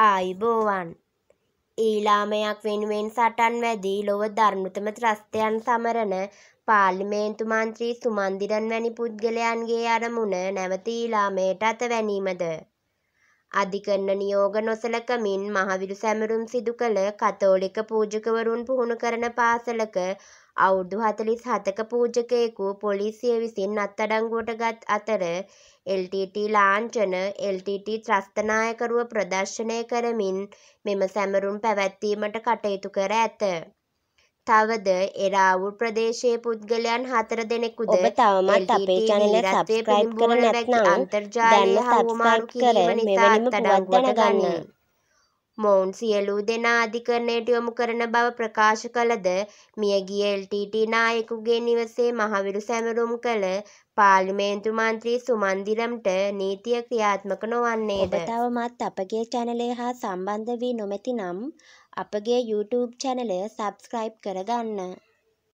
ආයිබෝවන් ඊලාමයක් වෙනුවෙන් සටන් වැදී ලොව ධර්මතම ත්‍රස්තයන් සමරන පාර්ලිමේන්තු මන්ත්‍රී සුමන්දිරන් වැනි පුද්ගලයන්ගේ අරමුණ නැවත ඊලාමයට අතවැනීමද අධිකරණ නියෝග නොසලකමින් මහවිරු සැමරුම් සිදු කළ කතෝලික පූජකවරුන් පුහුණු කරන පාසලක අවුරුදු හතලිස් හතක පූජකයෙකු පොලිසිය විසින් අත්තඩංගුවට ගත් අතර LTT ලාංචන LTT ත්‍රස්ථනායකරුව ප්‍රදර්ශනය කරමින් මෙම සැමරුම් පැවැත්වීමට කටයුතු කර ඇත. තවද එරාවුල් ප්‍රදේශයේ පුද්ගලයන් හතර දෙනෙකුද ඔබ තවමත් අපේ චැනල සබස්ක්‍රයිබ් කර නැත්නම් අන්තර්ජාලය හවුමාරු කිරීම නිතාත් අඩංගුවට ගන්නේ මොවුන් සියලූ දෙනා අධිකරණයට යොමු කරන බව ප්‍රකාශ කළද මියගිය එල්ටීට නායකුගේ නිවසේ මහවිරු සැමරුම් කළ පාර්ලිමේන්තු මන්ත්‍රී සුමන්දිරම්ට නීතිය ක්‍රියාත්මක නොවන්නේද. තවමත් අපගේ චැනලය හා සම්බන්ධ වී නොමැති නම් අපගේ YouTube චැනලය සබස්ක්‍රයිබ් කරගන්න.